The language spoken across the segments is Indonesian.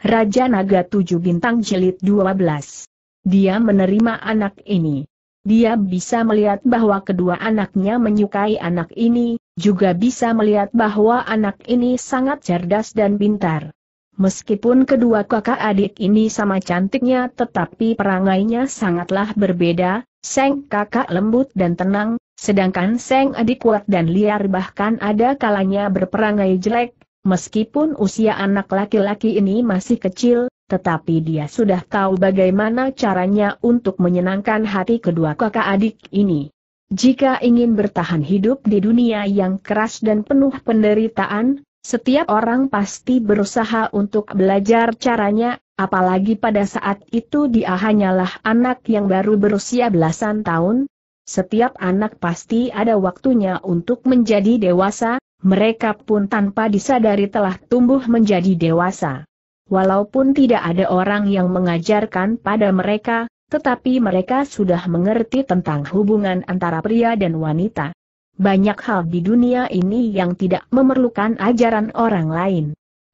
Raja Naga Tujuh Bintang Jelit 12. Dia menerima anak ini. Dia bisa melihat bahwa kedua anaknya menyukai anak ini, juga bisa melihat bahwa anak ini sangat cerdas dan pintar. Meskipun kedua kakak adik ini sama cantiknya tetapi perangainya sangatlah berbeda, Seng kakak lembut dan tenang, sedangkan Seng adik kuat dan liar bahkan ada kalanya berperangai jelek, Meskipun usia anak laki-laki ini masih kecil, tetapi dia sudah tahu bagaimana caranya untuk menyenangkan hati kedua kakak adik ini. Jika ingin bertahan hidup di dunia yang keras dan penuh penderitaan, setiap orang pasti berusaha untuk belajar caranya, apalagi pada saat itu dia hanyalah anak yang baru berusia belasan tahun, setiap anak pasti ada waktunya untuk menjadi dewasa, mereka pun tanpa disadari telah tumbuh menjadi dewasa. Walaupun tidak ada orang yang mengajarkan pada mereka, tetapi mereka sudah mengerti tentang hubungan antara pria dan wanita. Banyak hal di dunia ini yang tidak memerlukan ajaran orang lain.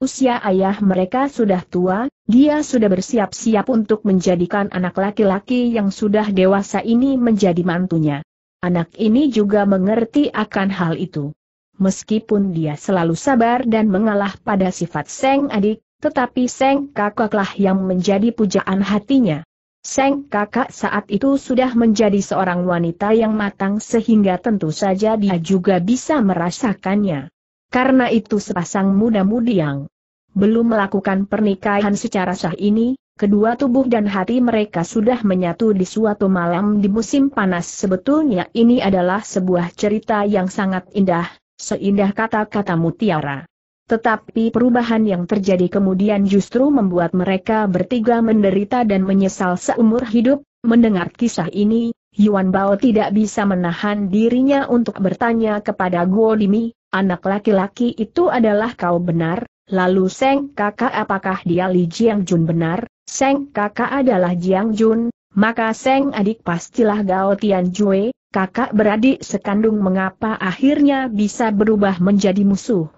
Usia ayah mereka sudah tua, dia sudah bersiap-siap untuk menjadikan anak laki-laki yang sudah dewasa ini menjadi mantunya. Anak ini juga mengerti akan hal itu. Meskipun dia selalu sabar dan mengalah pada sifat Seng adik, tetapi Seng kakaklah yang menjadi pujaan hatinya. Seng kakak saat itu sudah menjadi seorang wanita yang matang sehingga tentu saja dia juga bisa merasakannya. Karena itu sepasang muda-mudi yang belum melakukan pernikahan secara sah ini, kedua tubuh dan hati mereka sudah menyatu di suatu malam di musim panas. Sebetulnya ini adalah sebuah cerita yang sangat indah, Seindah kata kata mutiara. Tetapi perubahan yang terjadi kemudian justru membuat mereka bertiga menderita dan menyesal seumur hidup, mendengar kisah ini, Yuan Bao tidak bisa menahan dirinya untuk bertanya kepada Guo Dimi, anak laki-laki itu adalah kau benar, lalu Seng kakak apakah dia Li Jiang Jun benar, Seng kakak adalah Jiang Jun, maka Seng adik pastilah Gao Tian Jue, kakak beradik sekandung mengapa akhirnya bisa berubah menjadi musuh?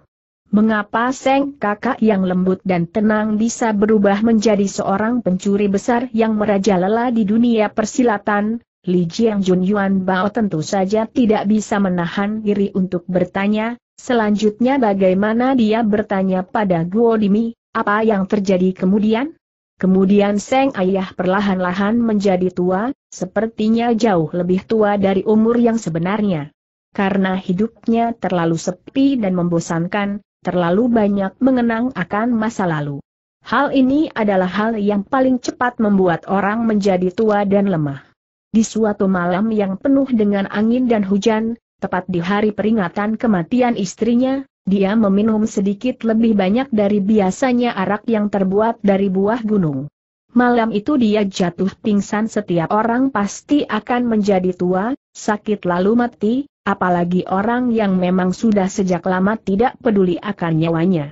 Mengapa Seng kakak yang lembut dan tenang bisa berubah menjadi seorang pencuri besar yang merajalela di dunia persilatan? Li Jiang Jun Yuan Bao tentu saja tidak bisa menahan diri untuk bertanya, selanjutnya bagaimana dia bertanya pada Guo Dimi, apa yang terjadi kemudian? Kemudian Seng Ayah perlahan-lahan menjadi tua, sepertinya jauh lebih tua dari umur yang sebenarnya. Karena hidupnya terlalu sepi dan membosankan, terlalu banyak mengenang akan masa lalu. Hal ini adalah hal yang paling cepat membuat orang menjadi tua dan lemah. Di suatu malam yang penuh dengan angin dan hujan, tepat di hari peringatan kematian istrinya, dia meminum sedikit lebih banyak dari biasanya arak yang terbuat dari buah gunung. Malam itu dia jatuh pingsan setiap orang pasti akan menjadi tua, sakit lalu mati, apalagi orang yang memang sudah sejak lama tidak peduli akan nyawanya.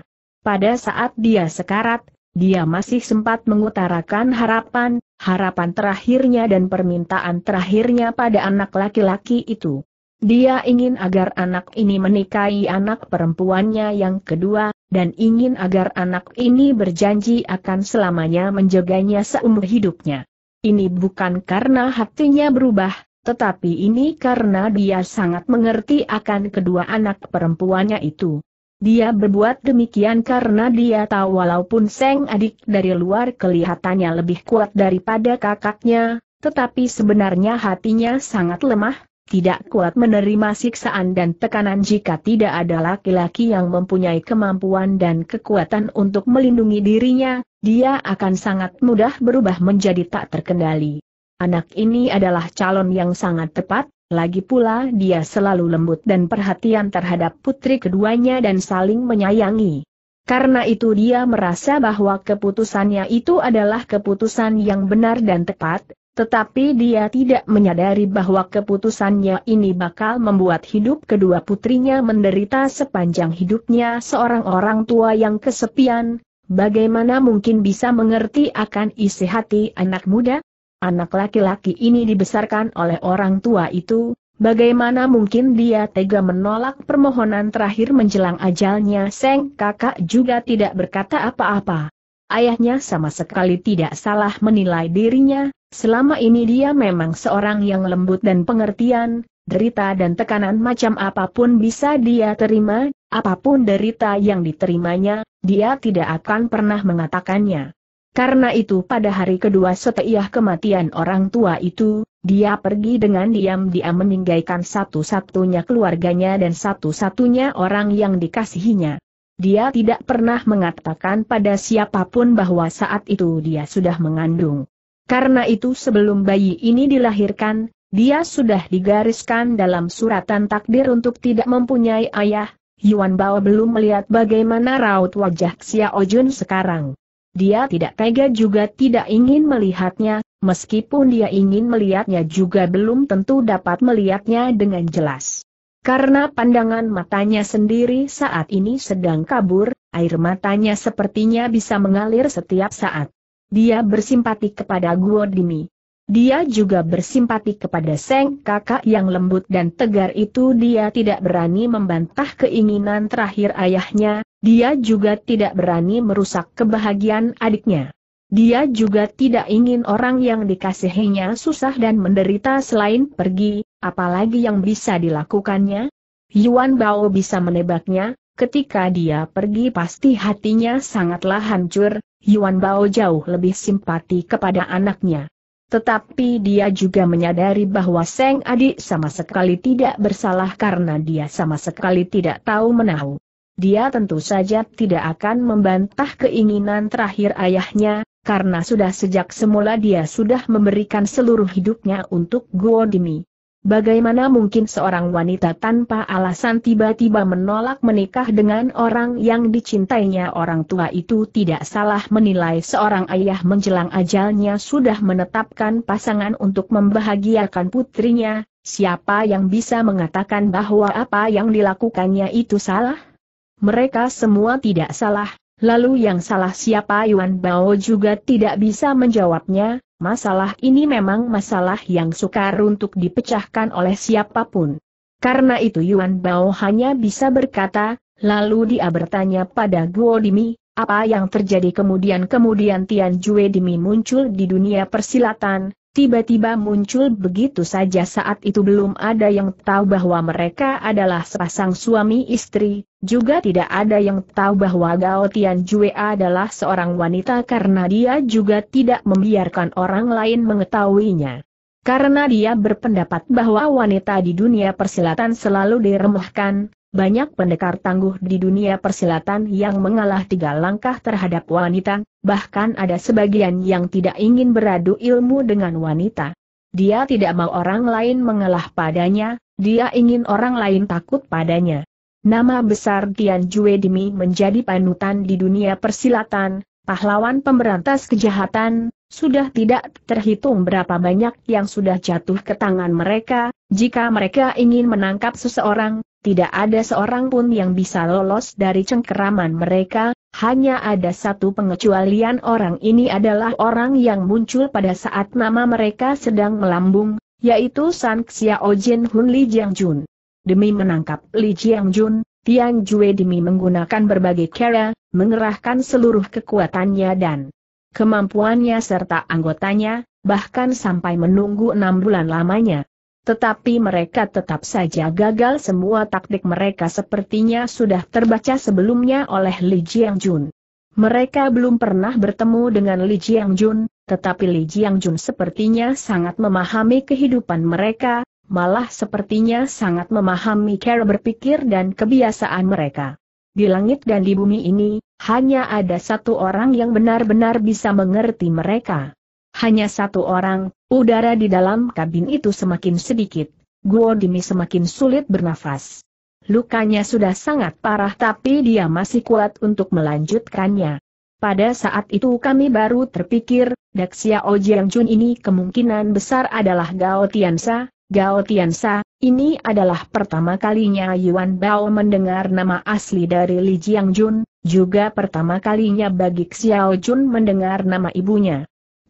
Pada saat dia sekarat, dia masih sempat mengutarakan harapan, harapan terakhirnya dan permintaan terakhirnya pada anak laki-laki itu. Dia ingin agar anak ini menikahi anak perempuannya yang kedua, dan ingin agar anak ini berjanji akan selamanya menjaganya seumur hidupnya. Ini bukan karena hatinya berubah, tetapi ini karena dia sangat mengerti akan kedua anak perempuannya itu. Dia berbuat demikian karena dia tahu walaupun Seng adik dari luar kelihatannya lebih kuat daripada kakaknya, tetapi sebenarnya hatinya sangat lemah, tidak kuat menerima siksaan dan tekanan jika tidak ada laki-laki yang mempunyai kemampuan dan kekuatan untuk melindungi dirinya, dia akan sangat mudah berubah menjadi tak terkendali. Anak ini adalah calon yang sangat tepat, lagi pula dia selalu lembut dan perhatian terhadap putri keduanya dan saling menyayangi. Karena itu dia merasa bahwa keputusannya itu adalah keputusan yang benar dan tepat, tetapi dia tidak menyadari bahwa keputusannya ini bakal membuat hidup kedua putrinya menderita sepanjang hidupnya seorang orang tua yang kesepian, bagaimana mungkin bisa mengerti akan isi hati anak muda? Anak laki-laki ini dibesarkan oleh orang tua itu, bagaimana mungkin dia tega menolak permohonan terakhir menjelang ajalnya Seng kakak juga tidak berkata apa-apa. Ayahnya sama sekali tidak salah menilai dirinya, Selama ini dia memang seorang yang lembut dan pengertian, derita dan tekanan macam apapun bisa dia terima, apapun derita yang diterimanya, dia tidak akan pernah mengatakannya. Karena itu pada hari kedua setelah kematian orang tua itu, dia pergi dengan diam-diam meninggalkan satu-satunya keluarganya dan satu-satunya orang yang dikasihinya. Dia tidak pernah mengatakan pada siapapun bahwa saat itu dia sudah mengandung. Karena itu sebelum bayi ini dilahirkan, dia sudah digariskan dalam suratan takdir untuk tidak mempunyai ayah, Yuan Bao belum melihat bagaimana raut wajah Xiao Jun sekarang. Dia tidak tega juga tidak ingin melihatnya, meskipun dia ingin melihatnya juga belum tentu dapat melihatnya dengan jelas. Karena pandangan matanya sendiri saat ini sedang kabur, air matanya sepertinya bisa mengalir setiap saat. Dia bersimpati kepada Guo Guodimi. Dia juga bersimpati kepada Seng kakak yang lembut dan tegar itu dia tidak berani membantah keinginan terakhir ayahnya, dia juga tidak berani merusak kebahagiaan adiknya. Dia juga tidak ingin orang yang dikasihinya susah dan menderita selain pergi, apalagi yang bisa dilakukannya. Yuan Bao bisa menebaknya, ketika dia pergi pasti hatinya sangatlah hancur, Yuan Bao jauh lebih simpati kepada anaknya. Tetapi dia juga menyadari bahwa Seng Adi sama sekali tidak bersalah karena dia sama sekali tidak tahu menahu. Dia tentu saja tidak akan membantah keinginan terakhir ayahnya, karena sudah sejak semula dia sudah memberikan seluruh hidupnya untuk Guo Dimi. Bagaimana mungkin seorang wanita tanpa alasan tiba-tiba menolak menikah dengan orang yang dicintainya orang tua itu tidak salah menilai seorang ayah menjelang ajalnya sudah menetapkan pasangan untuk membahagiakan putrinya, siapa yang bisa mengatakan bahwa apa yang dilakukannya itu salah? Mereka semua tidak salah, lalu yang salah siapa Yuan Bao juga tidak bisa menjawabnya, masalah ini memang masalah yang sukar untuk dipecahkan oleh siapapun. Karena itu Yuan Bao hanya bisa berkata, lalu dia bertanya pada Guo Dimi, apa yang terjadi kemudian kemudian Tian Jue Dimi muncul di dunia persilatan, Tiba-tiba muncul begitu saja saat itu belum ada yang tahu bahwa mereka adalah sepasang suami istri, juga tidak ada yang tahu bahwa Gao Tian Jue adalah seorang wanita karena dia juga tidak membiarkan orang lain mengetahuinya. Karena dia berpendapat bahwa wanita di dunia persilatan selalu diremehkan, banyak pendekar tangguh di dunia persilatan yang mengalah tiga langkah terhadap wanita, bahkan ada sebagian yang tidak ingin beradu ilmu dengan wanita. Dia tidak mau orang lain mengalah padanya, dia ingin orang lain takut padanya. Nama besar Tian Jue Dimi menjadi panutan di dunia persilatan, pahlawan pemberantas kejahatan, sudah tidak terhitung berapa banyak yang sudah jatuh ke tangan mereka, jika mereka ingin menangkap seseorang, tidak ada seorang pun yang bisa lolos dari cengkeraman mereka, hanya ada satu pengecualian orang ini adalah orang yang muncul pada saat nama mereka sedang melambung, yaitu San Xiao Jin Hun Li Jiang Jun. Demi menangkap Li Jiang Jun, Tian Jue demi menggunakan berbagai cara, mengerahkan seluruh kekuatannya dan kemampuannya serta anggotanya, bahkan sampai menunggu enam bulan lamanya. Tetapi mereka tetap saja gagal semua taktik mereka sepertinya sudah terbaca sebelumnya oleh Li Jiangjun. Mereka belum pernah bertemu dengan Li Jiangjun, tetapi Li Jiangjun sepertinya sangat memahami kehidupan mereka, malah sepertinya sangat memahami cara berpikir dan kebiasaan mereka. Di langit dan di bumi ini, hanya ada satu orang yang benar-benar bisa mengerti mereka. Hanya satu orang, udara di dalam kabin itu semakin sedikit. Guo Dimi semakin sulit bernafas. Lukanya sudah sangat parah tapi dia masih kuat untuk melanjutkannya. Pada saat itu kami baru terpikir, Daxia Ojiang Jun ini kemungkinan besar adalah Gao Tiansa. Gao Tiansa, ini adalah pertama kalinya Yuan Bao mendengar nama asli dari Li Jiang Jun, juga pertama kalinya bagi Xiao Jun mendengar nama ibunya.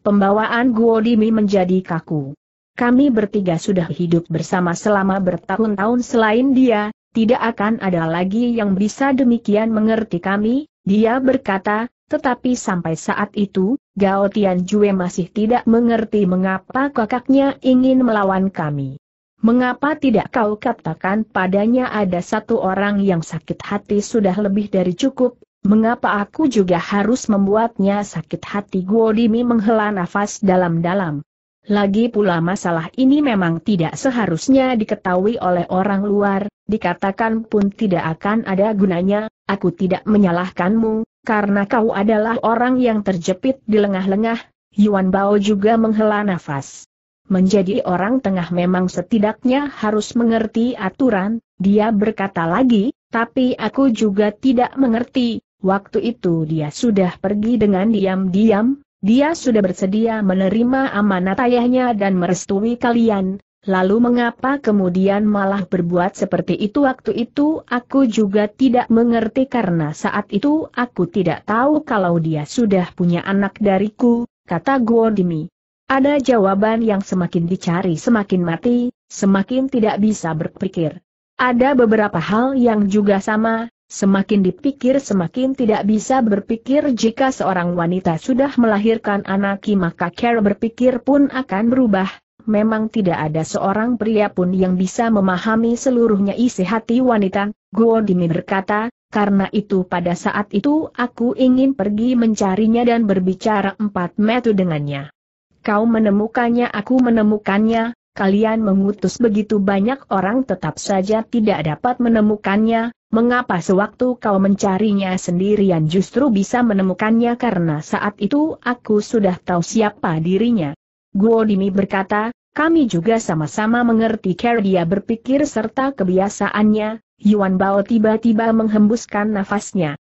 Pembawaan Guo Dimi menjadi kaku. Kami bertiga sudah hidup bersama selama bertahun-tahun selain dia, tidak akan ada lagi yang bisa demikian mengerti kami, dia berkata, tetapi sampai saat itu, Gao Tian Ju'e masih tidak mengerti mengapa kakaknya ingin melawan kami. Mengapa tidak kau katakan padanya ada satu orang yang sakit hati sudah lebih dari cukup, Mengapa aku juga harus membuatnya sakit hati Guodimi menghela nafas dalam-dalam. Lagi pula masalah ini memang tidak seharusnya diketahui oleh orang luar, dikatakan pun tidak akan ada gunanya, aku tidak menyalahkanmu, karena kau adalah orang yang terjepit di lengah-lengah, Yuan Bao juga menghela nafas. Menjadi orang tengah memang setidaknya harus mengerti aturan, dia berkata lagi, tapi aku juga tidak mengerti, Waktu itu dia sudah pergi dengan diam-diam, dia sudah bersedia menerima amanat ayahnya dan merestui kalian, lalu mengapa kemudian malah berbuat seperti itu waktu itu aku juga tidak mengerti karena saat itu aku tidak tahu kalau dia sudah punya anak dariku, kata Guodimi. Ada jawaban yang semakin dicari semakin mati, semakin tidak bisa berpikir. Ada beberapa hal yang juga sama, Semakin dipikir semakin tidak bisa berpikir jika seorang wanita sudah melahirkan anak maka cara berpikir pun akan berubah. Memang tidak ada seorang pria pun yang bisa memahami seluruhnya isi hati wanita, Guo Dimi berkata, karena itu pada saat itu aku ingin pergi mencarinya dan berbicara empat metu dengannya. Kau menemukannya aku menemukannya, kalian mengutus begitu banyak orang tetap saja tidak dapat menemukannya, mengapa sewaktu kau mencarinya sendirian justru bisa menemukannya karena saat itu aku sudah tahu siapa dirinya. Guo Guodimi berkata, kami juga sama-sama mengerti cara dia berpikir serta kebiasaannya, Yuan Bao tiba-tiba menghembuskan nafasnya.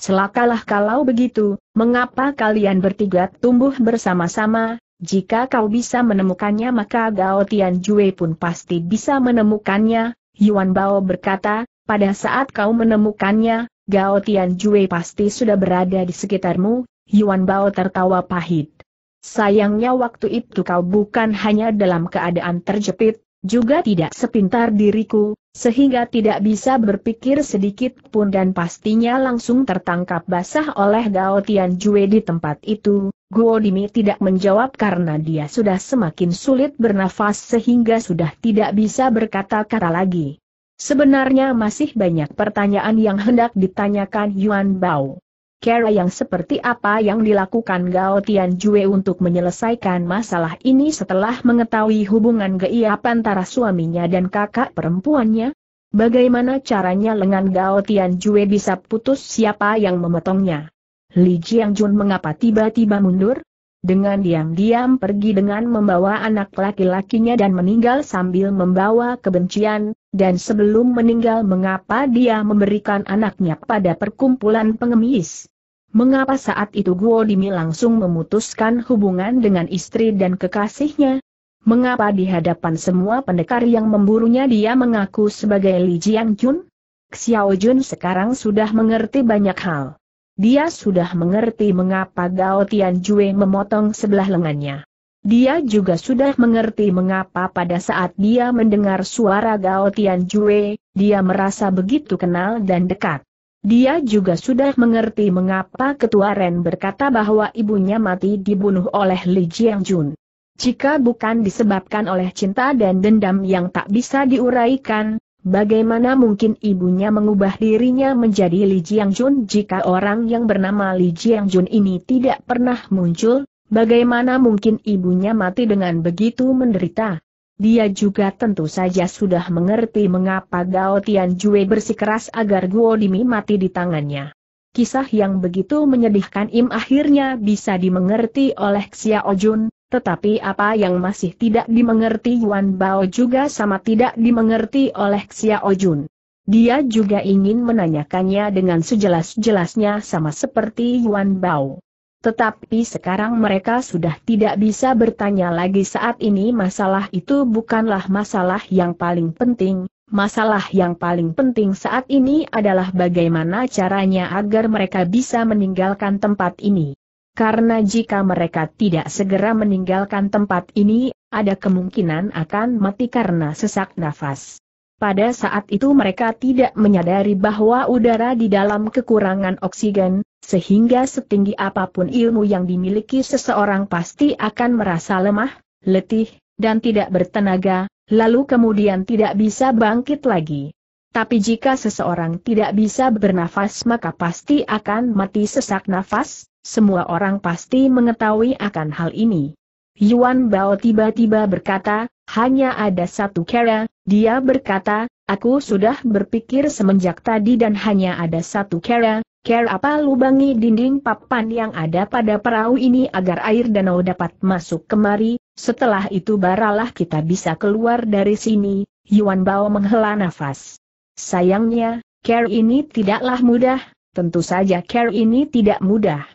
Celakalah kalau begitu, mengapa kalian bertiga tumbuh bersama-sama, jika kau bisa menemukannya maka Gao Jue pun pasti bisa menemukannya, Yuan Bao berkata, pada saat kau menemukannya, Gao Jue pasti sudah berada di sekitarmu, Yuan Bao tertawa pahit. Sayangnya waktu itu kau bukan hanya dalam keadaan terjepit, juga tidak sepintar diriku, sehingga tidak bisa berpikir sedikit pun dan pastinya langsung tertangkap basah oleh Gao Tian Jue di tempat itu. Guo Dimi tidak menjawab karena dia sudah semakin sulit bernafas sehingga sudah tidak bisa berkata-kata lagi. Sebenarnya masih banyak pertanyaan yang hendak ditanyakan Yuan Bao cara yang seperti apa yang dilakukan Gao Jue untuk menyelesaikan masalah ini setelah mengetahui hubungan geiap antara suaminya dan kakak perempuannya? Bagaimana caranya lengan Gao Jue bisa putus siapa yang memotongnya? Li Jiang Jun mengapa tiba-tiba mundur? Dengan diam-diam pergi dengan membawa anak laki-lakinya dan meninggal sambil membawa kebencian, dan sebelum meninggal mengapa dia memberikan anaknya pada perkumpulan pengemis. Mengapa saat itu Guo Dimi langsung memutuskan hubungan dengan istri dan kekasihnya? Mengapa di hadapan semua pendekar yang memburunya dia mengaku sebagai Li Jiang Jun? Xiao Jun sekarang sudah mengerti banyak hal. Dia sudah mengerti mengapa Gao Tianjue memotong sebelah lengannya. Dia juga sudah mengerti mengapa pada saat dia mendengar suara Gao Tian Jue, dia merasa begitu kenal dan dekat. Dia juga sudah mengerti mengapa ketua Ren berkata bahwa ibunya mati dibunuh oleh Li Jiang Jun. Jika bukan disebabkan oleh cinta dan dendam yang tak bisa diuraikan, bagaimana mungkin ibunya mengubah dirinya menjadi Li Jiang Jun jika orang yang bernama Li Jiang Jun ini tidak pernah muncul, Bagaimana mungkin ibunya mati dengan begitu menderita? Dia juga tentu saja sudah mengerti mengapa Gao Jue bersikeras agar Guo Dimi mati di tangannya. Kisah yang begitu menyedihkan Im akhirnya bisa dimengerti oleh Xia Ojun, tetapi apa yang masih tidak dimengerti Yuan Bao juga sama tidak dimengerti oleh Xia Ojun. Dia juga ingin menanyakannya dengan sejelas-jelasnya sama seperti Yuan Bao. Tetapi sekarang mereka sudah tidak bisa bertanya lagi saat ini masalah itu bukanlah masalah yang paling penting, masalah yang paling penting saat ini adalah bagaimana caranya agar mereka bisa meninggalkan tempat ini. Karena jika mereka tidak segera meninggalkan tempat ini, ada kemungkinan akan mati karena sesak nafas. Pada saat itu mereka tidak menyadari bahwa udara di dalam kekurangan oksigen, sehingga setinggi apapun ilmu yang dimiliki seseorang pasti akan merasa lemah, letih, dan tidak bertenaga, lalu kemudian tidak bisa bangkit lagi. Tapi jika seseorang tidak bisa bernafas maka pasti akan mati sesak nafas, semua orang pasti mengetahui akan hal ini. Yuan Bao tiba-tiba berkata, hanya ada satu cara, dia berkata, aku sudah berpikir semenjak tadi dan hanya ada satu cara. cara apa lubangi dinding papan yang ada pada perahu ini agar air danau dapat masuk kemari, setelah itu baralah kita bisa keluar dari sini, Yuan Bao menghela nafas. Sayangnya, care ini tidaklah mudah, tentu saja care ini tidak mudah.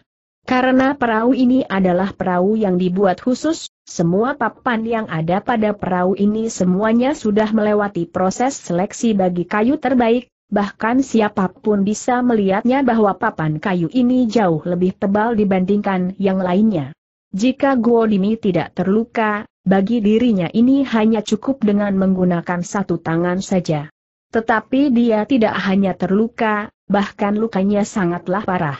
Karena perahu ini adalah perahu yang dibuat khusus, semua papan yang ada pada perahu ini semuanya sudah melewati proses seleksi bagi kayu terbaik, bahkan siapapun bisa melihatnya bahwa papan kayu ini jauh lebih tebal dibandingkan yang lainnya. Jika Dimi tidak terluka, bagi dirinya ini hanya cukup dengan menggunakan satu tangan saja. Tetapi dia tidak hanya terluka, bahkan lukanya sangatlah parah.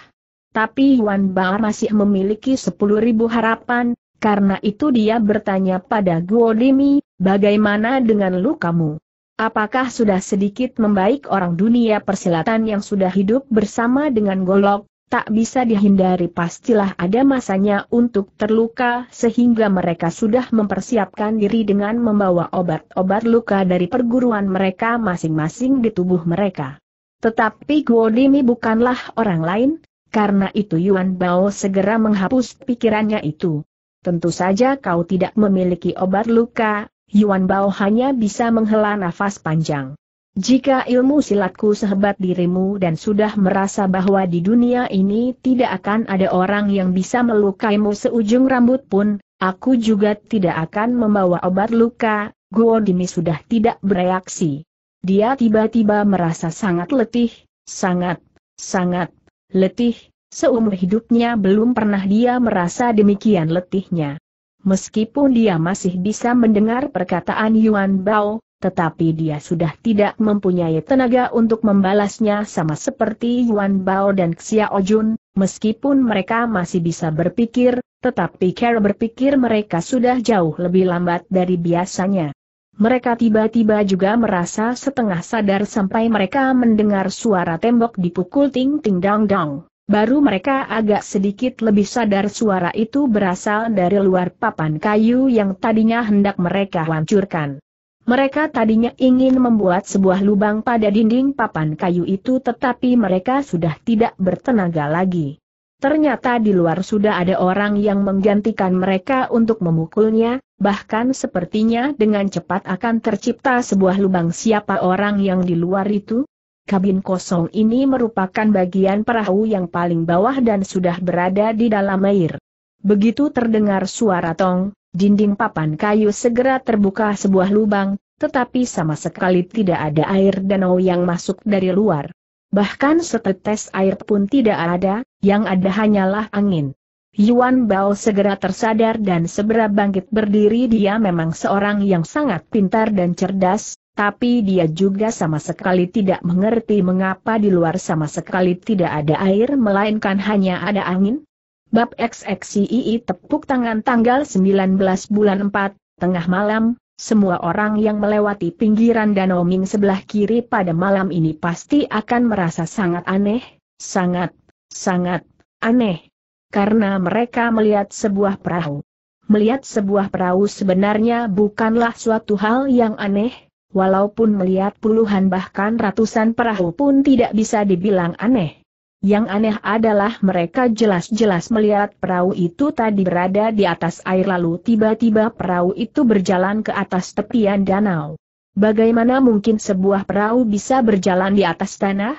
Tapi Yuan Bao masih memiliki 10.000 harapan, karena itu dia bertanya pada Guo Guodimi, bagaimana dengan lukamu? Apakah sudah sedikit membaik orang dunia persilatan yang sudah hidup bersama dengan golok, tak bisa dihindari pastilah ada masanya untuk terluka sehingga mereka sudah mempersiapkan diri dengan membawa obat-obat luka dari perguruan mereka masing-masing di tubuh mereka. Tetapi Guo Guodimi bukanlah orang lain, karena itu Yuan Bao segera menghapus pikirannya itu. Tentu saja kau tidak memiliki obat luka, Yuan Bao hanya bisa menghela nafas panjang. Jika ilmu silatku sehebat dirimu dan sudah merasa bahwa di dunia ini tidak akan ada orang yang bisa melukaimu seujung rambut pun, aku juga tidak akan membawa obat luka, Guo Dimi sudah tidak bereaksi. Dia tiba-tiba merasa sangat letih, sangat, sangat letih, seumur hidupnya belum pernah dia merasa demikian letihnya. Meskipun dia masih bisa mendengar perkataan Yuan Bao, tetapi dia sudah tidak mempunyai tenaga untuk membalasnya sama seperti Yuan Bao dan Xiao Jun, meskipun mereka masih bisa berpikir, tetapi cara berpikir mereka sudah jauh lebih lambat dari biasanya. Mereka tiba-tiba juga merasa setengah sadar sampai mereka mendengar suara tembok dipukul ting-ting dang-dang. Baru mereka agak sedikit lebih sadar suara itu berasal dari luar papan kayu yang tadinya hendak mereka hancurkan. Mereka tadinya ingin membuat sebuah lubang pada dinding papan kayu itu tetapi mereka sudah tidak bertenaga lagi. Ternyata di luar sudah ada orang yang menggantikan mereka untuk memukulnya, bahkan sepertinya dengan cepat akan tercipta sebuah lubang siapa orang yang di luar itu. Kabin kosong ini merupakan bagian perahu yang paling bawah dan sudah berada di dalam air. Begitu terdengar suara tong, dinding papan kayu segera terbuka sebuah lubang, tetapi sama sekali tidak ada air danau yang masuk dari luar. Bahkan setetes air pun tidak ada, yang ada hanyalah angin. Yuan Bao segera tersadar dan segera bangkit berdiri dia memang seorang yang sangat pintar dan cerdas, tapi dia juga sama sekali tidak mengerti mengapa di luar sama sekali tidak ada air melainkan hanya ada angin. Bab XXII tepuk tangan tanggal 19 bulan 4, tengah malam, semua orang yang melewati pinggiran danau Ming sebelah kiri pada malam ini pasti akan merasa sangat aneh, sangat, sangat, aneh karena mereka melihat sebuah perahu. Melihat sebuah perahu sebenarnya bukanlah suatu hal yang aneh, walaupun melihat puluhan bahkan ratusan perahu pun tidak bisa dibilang aneh. Yang aneh adalah mereka jelas-jelas melihat perahu itu tadi berada di atas air lalu tiba-tiba perahu itu berjalan ke atas tepian danau. Bagaimana mungkin sebuah perahu bisa berjalan di atas tanah?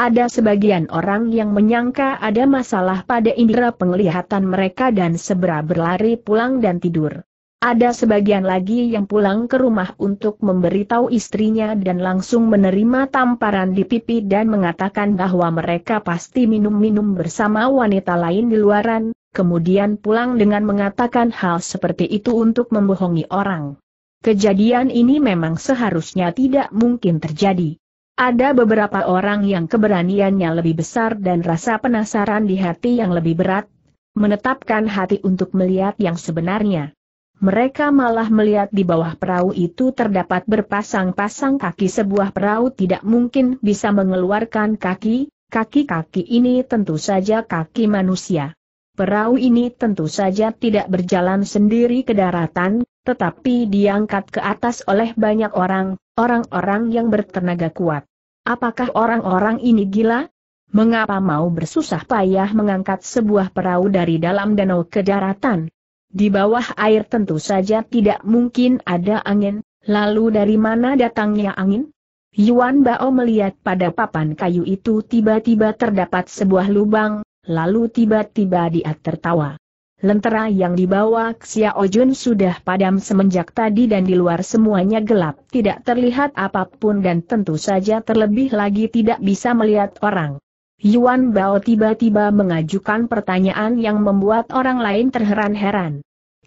Ada sebagian orang yang menyangka ada masalah pada indera penglihatan mereka dan segera berlari pulang dan tidur. Ada sebagian lagi yang pulang ke rumah untuk memberitahu istrinya dan langsung menerima tamparan di pipi dan mengatakan bahwa mereka pasti minum-minum bersama wanita lain di luaran, kemudian pulang dengan mengatakan hal seperti itu untuk membohongi orang. Kejadian ini memang seharusnya tidak mungkin terjadi. Ada beberapa orang yang keberaniannya lebih besar dan rasa penasaran di hati yang lebih berat, menetapkan hati untuk melihat yang sebenarnya. Mereka malah melihat di bawah perahu itu terdapat berpasang-pasang kaki sebuah perahu tidak mungkin bisa mengeluarkan kaki, kaki-kaki ini tentu saja kaki manusia. Perahu ini tentu saja tidak berjalan sendiri ke daratan, tetapi diangkat ke atas oleh banyak orang, orang-orang yang bertenaga kuat. Apakah orang-orang ini gila? Mengapa mau bersusah payah mengangkat sebuah perahu dari dalam danau ke daratan? Di bawah air tentu saja tidak mungkin ada angin, lalu dari mana datangnya angin? Yuan Bao melihat pada papan kayu itu tiba-tiba terdapat sebuah lubang, lalu tiba-tiba dia tertawa. Lentera yang dibawa Xiao Jun sudah padam semenjak tadi dan di luar semuanya gelap, tidak terlihat apapun dan tentu saja terlebih lagi tidak bisa melihat orang. Yuan Bao tiba-tiba mengajukan pertanyaan yang membuat orang lain terheran-heran.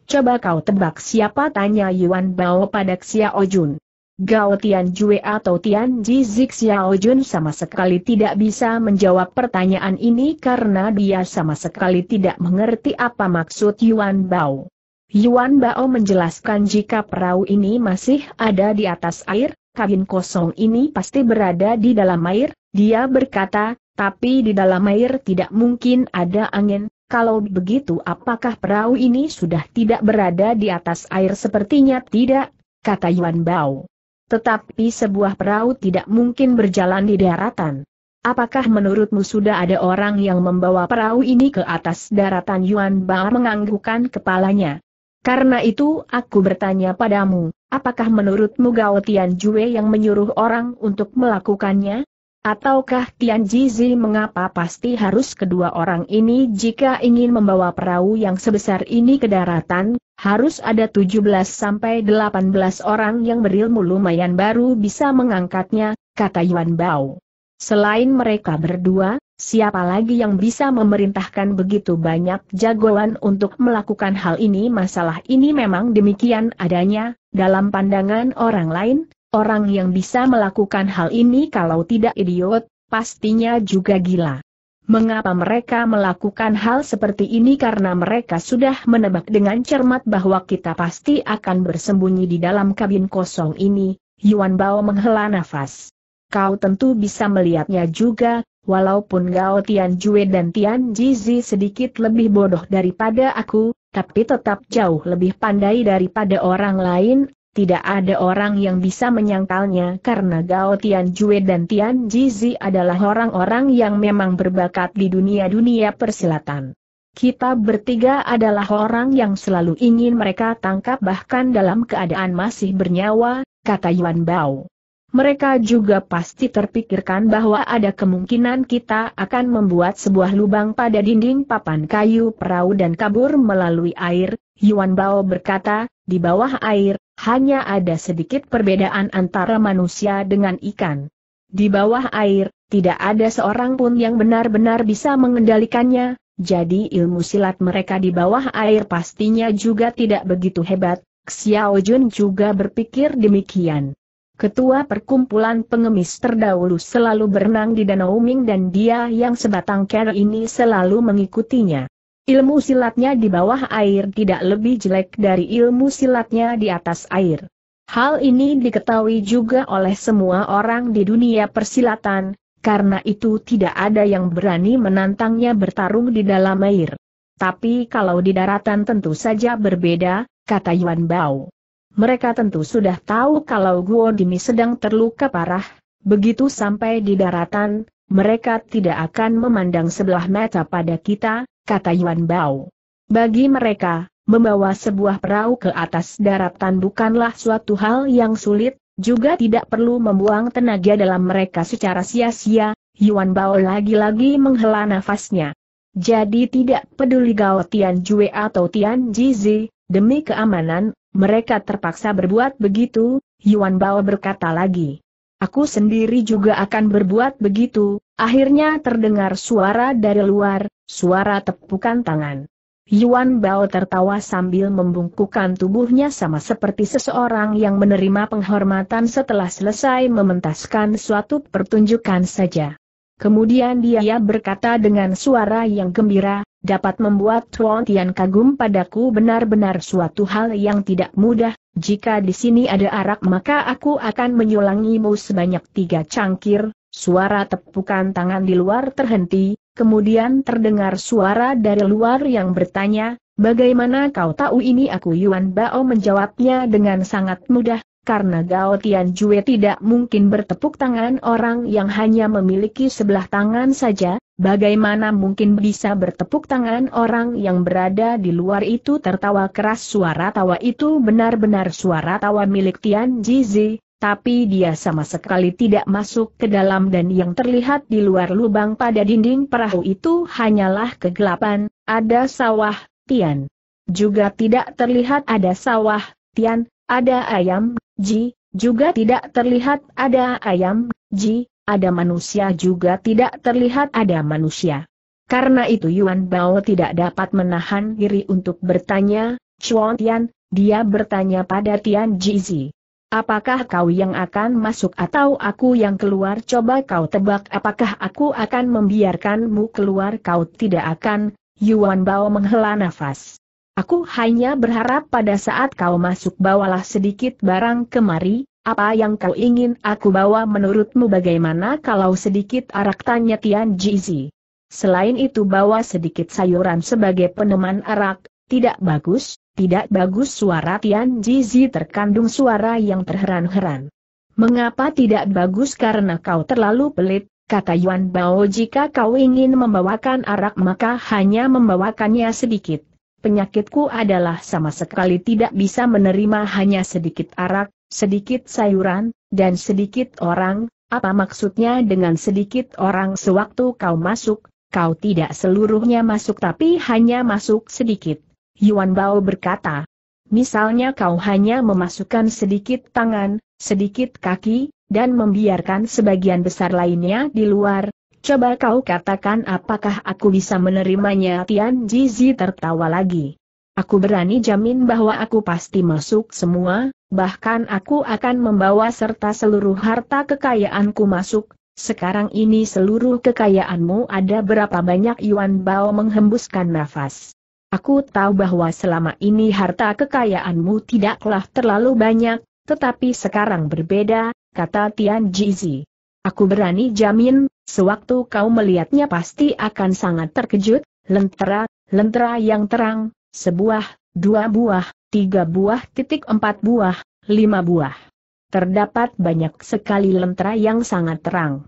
Coba kau tebak siapa tanya Yuan Bao pada Xiao Jun. Gao Tianjue atau Zik Xiao Jun sama sekali tidak bisa menjawab pertanyaan ini karena dia sama sekali tidak mengerti apa maksud Yuan Bao. Yuan Bao menjelaskan jika perahu ini masih ada di atas air, kabin kosong ini pasti berada di dalam air, dia berkata, tapi di dalam air tidak mungkin ada angin, kalau begitu apakah perahu ini sudah tidak berada di atas air sepertinya tidak, kata Yuan Bao. Tetapi sebuah perahu tidak mungkin berjalan di daratan. Apakah menurutmu sudah ada orang yang membawa perahu ini ke atas daratan Yuan Bao menganggukkan kepalanya? Karena itu aku bertanya padamu, apakah menurutmu Gao Tian Jue yang menyuruh orang untuk melakukannya? Ataukah Tian Jizi mengapa pasti harus kedua orang ini jika ingin membawa perahu yang sebesar ini ke daratan, harus ada 17-18 orang yang berilmu lumayan baru bisa mengangkatnya, kata Yuan Bao. Selain mereka berdua, siapa lagi yang bisa memerintahkan begitu banyak jagoan untuk melakukan hal ini masalah ini memang demikian adanya, dalam pandangan orang lain, Orang yang bisa melakukan hal ini kalau tidak idiot, pastinya juga gila. Mengapa mereka melakukan hal seperti ini karena mereka sudah menebak dengan cermat bahwa kita pasti akan bersembunyi di dalam kabin kosong ini, Yuan Bao menghela nafas. Kau tentu bisa melihatnya juga, walaupun Gao Tian Jue dan Tian Jizi sedikit lebih bodoh daripada aku, tapi tetap jauh lebih pandai daripada orang lain, tidak ada orang yang bisa menyangkalnya karena Gao Jue dan Tian Jizi adalah orang-orang yang memang berbakat di dunia-dunia persilatan. Kita bertiga adalah orang yang selalu ingin mereka tangkap bahkan dalam keadaan masih bernyawa, kata Yuan Bao. Mereka juga pasti terpikirkan bahwa ada kemungkinan kita akan membuat sebuah lubang pada dinding papan kayu perahu dan kabur melalui air, Yuan Bao berkata, di bawah air, hanya ada sedikit perbedaan antara manusia dengan ikan. Di bawah air, tidak ada seorang pun yang benar-benar bisa mengendalikannya, jadi ilmu silat mereka di bawah air pastinya juga tidak begitu hebat, Xiao Jun juga berpikir demikian. Ketua perkumpulan pengemis terdahulu selalu berenang di Danau Ming dan dia yang sebatang kera ini selalu mengikutinya. Ilmu silatnya di bawah air tidak lebih jelek dari ilmu silatnya di atas air. Hal ini diketahui juga oleh semua orang di dunia persilatan, karena itu tidak ada yang berani menantangnya bertarung di dalam air. Tapi kalau di daratan tentu saja berbeda, kata Yuan Bao. Mereka tentu sudah tahu kalau Guo Dimi sedang terluka parah, begitu sampai di daratan, mereka tidak akan memandang sebelah mata pada kita, kata Yuan Bao. Bagi mereka, membawa sebuah perahu ke atas daratan bukanlah suatu hal yang sulit, juga tidak perlu membuang tenaga dalam mereka secara sia-sia, Yuan Bao lagi-lagi menghela nafasnya. Jadi tidak peduli Gao Tian Jue atau Tian Jizi, demi keamanan, mereka terpaksa berbuat begitu, Yuan Bao berkata lagi. Aku sendiri juga akan berbuat begitu, akhirnya terdengar suara dari luar, suara tepukan tangan. Yuan Bao tertawa sambil membungkukkan tubuhnya sama seperti seseorang yang menerima penghormatan setelah selesai mementaskan suatu pertunjukan saja. Kemudian dia berkata dengan suara yang gembira, dapat membuat Tuan Tian kagum padaku benar-benar suatu hal yang tidak mudah, jika di sini ada arak maka aku akan menyulangimu sebanyak tiga cangkir, suara tepukan tangan di luar terhenti, kemudian terdengar suara dari luar yang bertanya, bagaimana kau tahu ini aku Yuan Bao menjawabnya dengan sangat mudah, karena Gao Tianjue tidak mungkin bertepuk tangan orang yang hanya memiliki sebelah tangan saja, bagaimana mungkin bisa bertepuk tangan orang yang berada di luar itu tertawa keras suara tawa itu benar-benar suara tawa milik Tian Jizi, tapi dia sama sekali tidak masuk ke dalam dan yang terlihat di luar lubang pada dinding perahu itu hanyalah kegelapan, ada sawah, Tian. Juga tidak terlihat ada sawah, Tian, ada ayam, Ji, juga tidak terlihat ada ayam, Ji, ada manusia juga tidak terlihat ada manusia. Karena itu Yuan Bao tidak dapat menahan diri untuk bertanya, Chuan Tian, dia bertanya pada Tian Jizi. Apakah kau yang akan masuk atau aku yang keluar? Coba kau tebak apakah aku akan membiarkanmu keluar? Kau tidak akan, Yuan Bao menghela nafas. Aku hanya berharap pada saat kau masuk bawalah sedikit barang kemari, apa yang kau ingin aku bawa menurutmu bagaimana kalau sedikit arak tanya Tian Jizi. Selain itu bawa sedikit sayuran sebagai peneman arak, tidak bagus, tidak bagus suara Tian Jizi terkandung suara yang terheran-heran. Mengapa tidak bagus karena kau terlalu pelit, kata Yuan Bao jika kau ingin membawakan arak maka hanya membawakannya sedikit penyakitku adalah sama sekali tidak bisa menerima hanya sedikit arak, sedikit sayuran, dan sedikit orang, apa maksudnya dengan sedikit orang sewaktu kau masuk, kau tidak seluruhnya masuk tapi hanya masuk sedikit. Yuan Bao berkata, misalnya kau hanya memasukkan sedikit tangan, sedikit kaki, dan membiarkan sebagian besar lainnya di luar, Coba kau katakan apakah aku bisa menerimanya Tian Jizi tertawa lagi. Aku berani jamin bahwa aku pasti masuk semua, bahkan aku akan membawa serta seluruh harta kekayaanku masuk. Sekarang ini seluruh kekayaanmu ada berapa banyak Yuan Bao menghembuskan nafas. Aku tahu bahwa selama ini harta kekayaanmu tidaklah terlalu banyak, tetapi sekarang berbeda, kata Tian Jizi. Aku berani jamin, Sewaktu kau melihatnya pasti akan sangat terkejut, lentera, lentera yang terang, sebuah, dua buah, tiga buah titik empat buah, lima buah. Terdapat banyak sekali lentera yang sangat terang.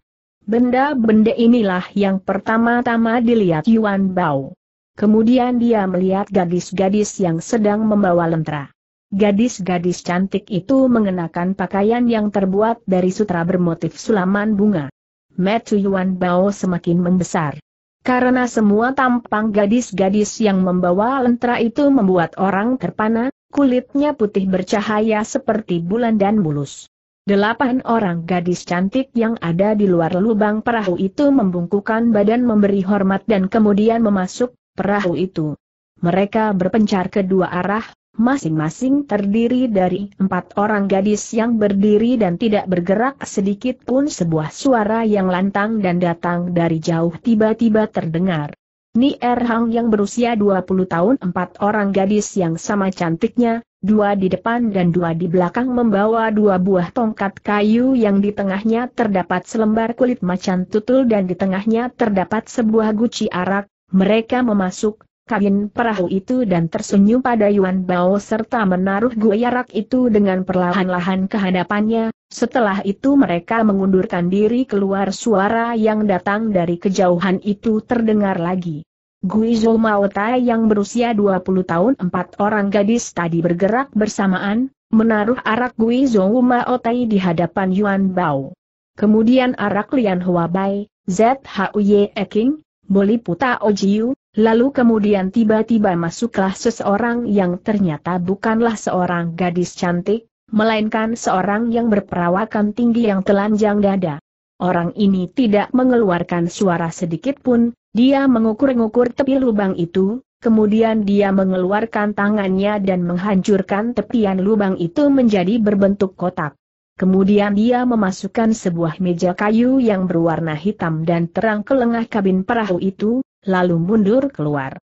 Benda-benda inilah yang pertama-tama dilihat Yuan Bao. Kemudian dia melihat gadis-gadis yang sedang membawa lentera. Gadis-gadis cantik itu mengenakan pakaian yang terbuat dari sutra bermotif sulaman bunga. Metu Yuan Bao semakin membesar. Karena semua tampang gadis-gadis yang membawa lentera itu membuat orang terpana, kulitnya putih bercahaya seperti bulan dan mulus. Delapan orang gadis cantik yang ada di luar lubang perahu itu membungkukan badan memberi hormat dan kemudian memasuk perahu itu. Mereka berpencar ke dua arah, masing-masing terdiri dari empat orang gadis yang berdiri dan tidak bergerak sedikit pun sebuah suara yang lantang dan datang dari jauh tiba-tiba terdengar. Ni Erhang yang berusia 20 tahun empat orang gadis yang sama cantiknya, dua di depan dan dua di belakang membawa dua buah tongkat kayu yang di tengahnya terdapat selembar kulit macan tutul dan di tengahnya terdapat sebuah guci arak, mereka memasuk, kain perahu itu dan tersenyum pada Yuan Bao serta menaruh guayarak itu dengan perlahan-lahan ke hadapannya, setelah itu mereka mengundurkan diri keluar suara yang datang dari kejauhan itu terdengar lagi. Guizhou Maotai yang berusia 20 tahun empat orang gadis tadi bergerak bersamaan, menaruh arak Guizhou Maotai di hadapan Yuan Bao. Kemudian arak Lian Huabai, ZHUY Eking, Boli Puta Ojiu, Lalu kemudian tiba-tiba masuklah seseorang yang ternyata bukanlah seorang gadis cantik, melainkan seorang yang berperawakan tinggi yang telanjang dada. Orang ini tidak mengeluarkan suara sedikit pun, dia mengukur-ngukur tepi lubang itu, kemudian dia mengeluarkan tangannya dan menghancurkan tepian lubang itu menjadi berbentuk kotak. Kemudian dia memasukkan sebuah meja kayu yang berwarna hitam dan terang ke lengah kabin perahu itu, lalu mundur keluar.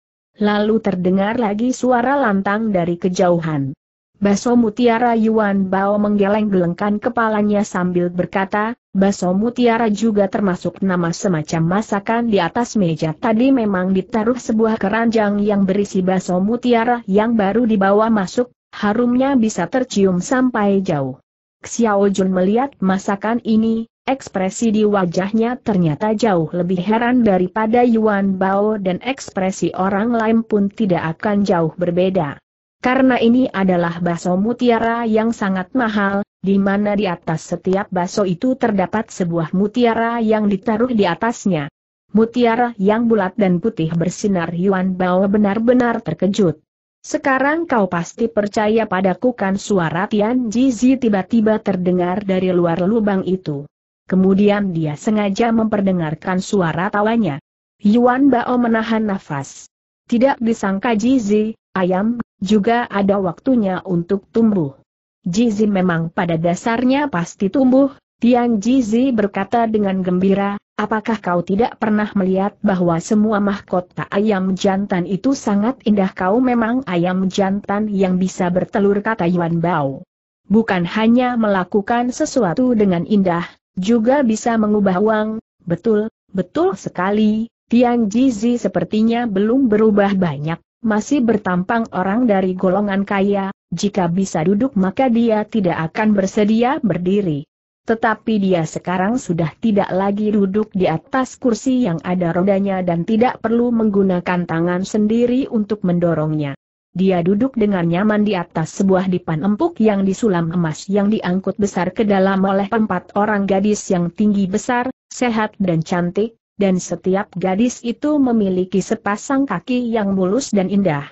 Lalu terdengar lagi suara lantang dari kejauhan. Baso Mutiara Yuan Bao menggeleng-gelengkan kepalanya sambil berkata, Baso Mutiara juga termasuk nama semacam masakan di atas meja tadi memang ditaruh sebuah keranjang yang berisi Baso Mutiara yang baru dibawa masuk, harumnya bisa tercium sampai jauh. Xiao Jun melihat masakan ini, Ekspresi di wajahnya ternyata jauh lebih heran daripada Yuan Bao dan ekspresi orang lain pun tidak akan jauh berbeda. Karena ini adalah baso mutiara yang sangat mahal, di mana di atas setiap baso itu terdapat sebuah mutiara yang ditaruh di atasnya. Mutiara yang bulat dan putih bersinar Yuan Bao benar-benar terkejut. Sekarang kau pasti percaya padaku kan suara Tian Jizi tiba-tiba terdengar dari luar lubang itu. Kemudian dia sengaja memperdengarkan suara tawanya. Yuan Bao menahan nafas. Tidak disangka Jizi, ayam, juga ada waktunya untuk tumbuh. Jizi memang pada dasarnya pasti tumbuh, Tian Jizi berkata dengan gembira, apakah kau tidak pernah melihat bahwa semua mahkota ayam jantan itu sangat indah kau memang ayam jantan yang bisa bertelur kata Yuan Bao. Bukan hanya melakukan sesuatu dengan indah, juga bisa mengubah uang, betul, betul sekali, Tiang Jizi sepertinya belum berubah banyak, masih bertampang orang dari golongan kaya, jika bisa duduk maka dia tidak akan bersedia berdiri. Tetapi dia sekarang sudah tidak lagi duduk di atas kursi yang ada rodanya dan tidak perlu menggunakan tangan sendiri untuk mendorongnya. Dia duduk dengan nyaman di atas sebuah dipan empuk yang disulam emas yang diangkut besar ke dalam oleh empat orang gadis yang tinggi besar, sehat dan cantik, dan setiap gadis itu memiliki sepasang kaki yang mulus dan indah.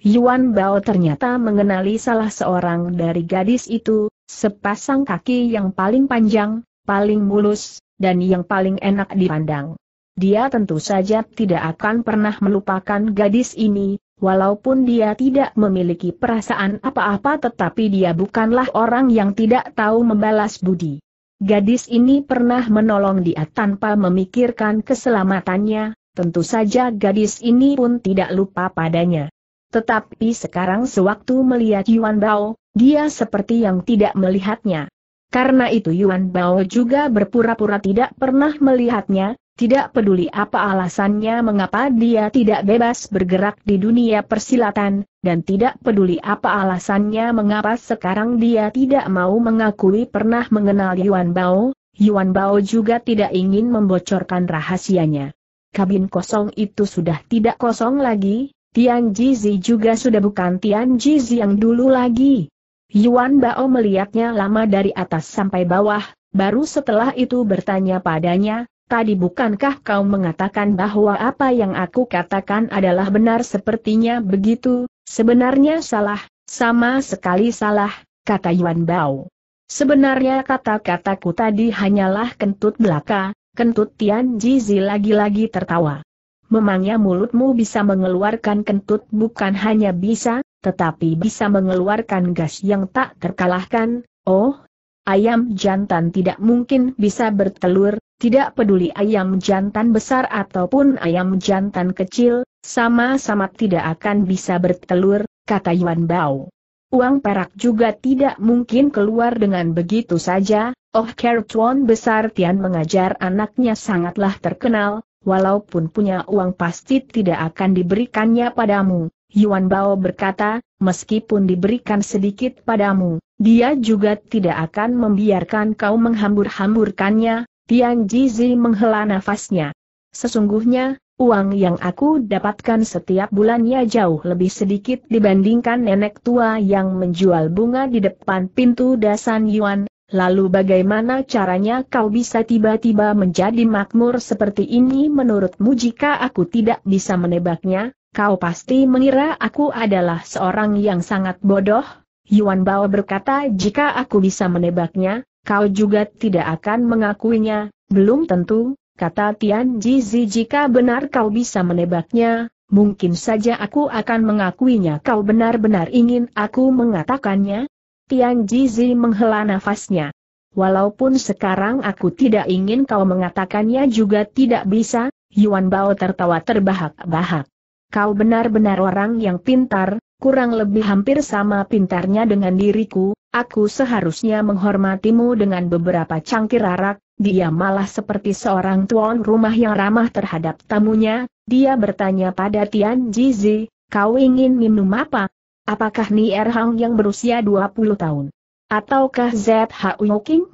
Yuan Bao ternyata mengenali salah seorang dari gadis itu, sepasang kaki yang paling panjang, paling mulus, dan yang paling enak dipandang. Dia tentu saja tidak akan pernah melupakan gadis ini, Walaupun dia tidak memiliki perasaan apa-apa tetapi dia bukanlah orang yang tidak tahu membalas budi. Gadis ini pernah menolong dia tanpa memikirkan keselamatannya, tentu saja gadis ini pun tidak lupa padanya. Tetapi sekarang sewaktu melihat Yuan Bao, dia seperti yang tidak melihatnya. Karena itu Yuan Bao juga berpura-pura tidak pernah melihatnya, tidak peduli apa alasannya mengapa dia tidak bebas bergerak di dunia persilatan, dan tidak peduli apa alasannya mengapa sekarang dia tidak mau mengakui pernah mengenal Yuan Bao, Yuan Bao juga tidak ingin membocorkan rahasianya. Kabin kosong itu sudah tidak kosong lagi, Tian Jizi juga sudah bukan Tian Jizi yang dulu lagi. Yuan Bao melihatnya lama dari atas sampai bawah, baru setelah itu bertanya padanya, Tadi bukankah kau mengatakan bahwa apa yang aku katakan adalah benar sepertinya begitu, sebenarnya salah, sama sekali salah, kata Yuan Bao. Sebenarnya kata-kataku tadi hanyalah kentut belaka, kentut Tian Jizi lagi-lagi tertawa. Memangnya mulutmu bisa mengeluarkan kentut bukan hanya bisa, tetapi bisa mengeluarkan gas yang tak terkalahkan, oh, ayam jantan tidak mungkin bisa bertelur, tidak peduli ayam jantan besar ataupun ayam jantan kecil, sama-sama tidak akan bisa bertelur, kata Yuan Bao. Uang perak juga tidak mungkin keluar dengan begitu saja, Oh Tuan Besar Tian mengajar anaknya sangatlah terkenal, walaupun punya uang pasti tidak akan diberikannya padamu, Yuan Bao berkata, meskipun diberikan sedikit padamu, dia juga tidak akan membiarkan kau menghambur-hamburkannya, Tian Jizi menghela nafasnya. Sesungguhnya, uang yang aku dapatkan setiap bulannya jauh lebih sedikit dibandingkan nenek tua yang menjual bunga di depan pintu dasan Yuan, Lalu bagaimana caranya kau bisa tiba-tiba menjadi makmur seperti ini menurutmu jika aku tidak bisa menebaknya? Kau pasti mengira aku adalah seorang yang sangat bodoh? Yuan Bao berkata jika aku bisa menebaknya, kau juga tidak akan mengakuinya, belum tentu, kata Tian Jizi jika benar kau bisa menebaknya, mungkin saja aku akan mengakuinya kau benar-benar ingin aku mengatakannya? Tian Jizi menghela nafasnya. Walaupun sekarang aku tidak ingin kau mengatakannya juga tidak bisa, Yuan Bao tertawa terbahak-bahak kau benar-benar orang yang pintar, kurang lebih hampir sama pintarnya dengan diriku, aku seharusnya menghormatimu dengan beberapa cangkir arak, dia malah seperti seorang tuan rumah yang ramah terhadap tamunya, dia bertanya pada Tian Jizi, kau ingin minum apa? Apakah Ni Erhang yang berusia 20 tahun? Ataukah ZH Yoking?